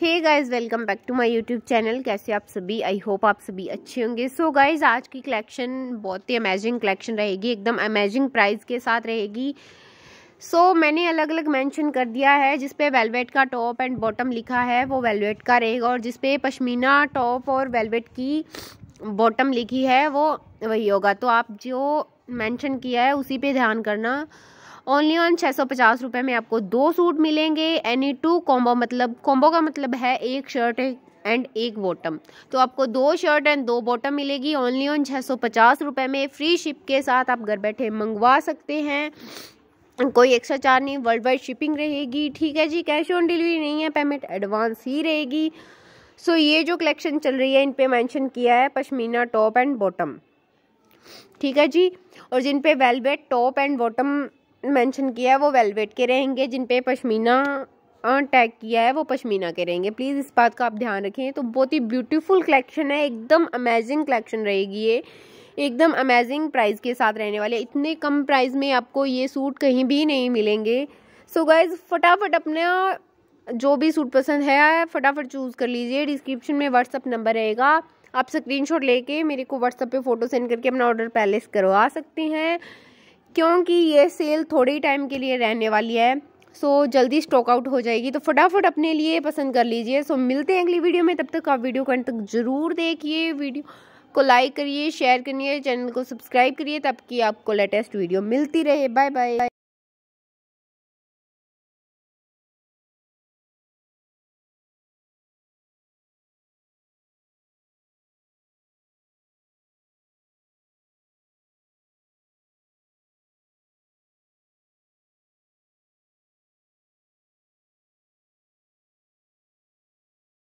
hey guys welcome back to my YouTube channel कैसे आप सभी आई होप आप सभी अच्छे होंगे सो गाइज़ गाइस आज की कलेक्शन बहुत ही अमेजिंग कलेक्शन रहेगी एकदम अमेजिंग प्राइस के साथ रहेगी सो so, मैंने अलग अलग मेंशन कर दिया है जिस पे वेलवेट का टॉप एंड बॉटम लिखा है वो वेलवेट का रहेगा और जिस पे पश्मीना टॉप और वेलवेट की बॉटम लिखी है वो वही होगा तो आप जो मेंशन किया है उसी पे ध्यान करना ओनली ऑन छः सौ पचास रुपये में आपको दो सूट मिलेंगे एनी टू कॉम्बो मतलब कॉम्बो का मतलब है एक शर्ट एंड एक बॉटम तो आपको दो शर्ट एंड दो बॉटम मिलेगी ओनली ऑन छः सौ पचास रुपये में फ्री शिप के साथ आप घर बैठे मंगवा सकते हैं कोई एक्स्ट्रा चार्ज नहीं वर्ल्ड वाइड शिपिंग रहेगी ठीक है जी कैश ऑन डिलीवरी नहीं है पेमेंट एडवांस ही रहेगी सो ये जो कलेक्शन चल रही है इन पर मैंशन किया है पश्मीना टॉप एंड बॉटम ठीक है जी और जिन पे velvet top and bottom mention किया है वो वेलवेट के रहेंगे जिन पे पशमीना टैग किया है वो पशमीना के रहेंगे प्लीज़ इस बात का आप ध्यान रखें तो बहुत ही ब्यूटीफुल कलेक्शन है एकदम अमेजिंग कलेक्शन रहेगी ये एकदम अमेजिंग प्राइस के साथ रहने वाले इतने कम प्राइस में आपको ये सूट कहीं भी नहीं मिलेंगे सो गाइज फटाफट अपना जो भी सूट पसंद है फटाफट चूज़ कर लीजिए डिस्क्रिप्शन में व्हाट्सअप नंबर रहेगा आप स्क्रीनशॉट लेके मेरे को व्हाट्सअप पे फ़ोटो सेंड करके अपना ऑर्डर प्लेस करवा सकते हैं क्योंकि ये सेल थोड़े ही टाइम के लिए रहने वाली है सो so, जल्दी स्टॉक आउट हो जाएगी तो फटाफट अपने लिए पसंद कर लीजिए सो so, मिलते हैं अगली वीडियो में तब तक आप वीडियो को तक ज़रूर देखिए वीडियो को लाइक करिए शेयर करिए चैनल को सब्सक्राइब करिए तब कि आपको लेटेस्ट वीडियो मिलती रहे बाय बाय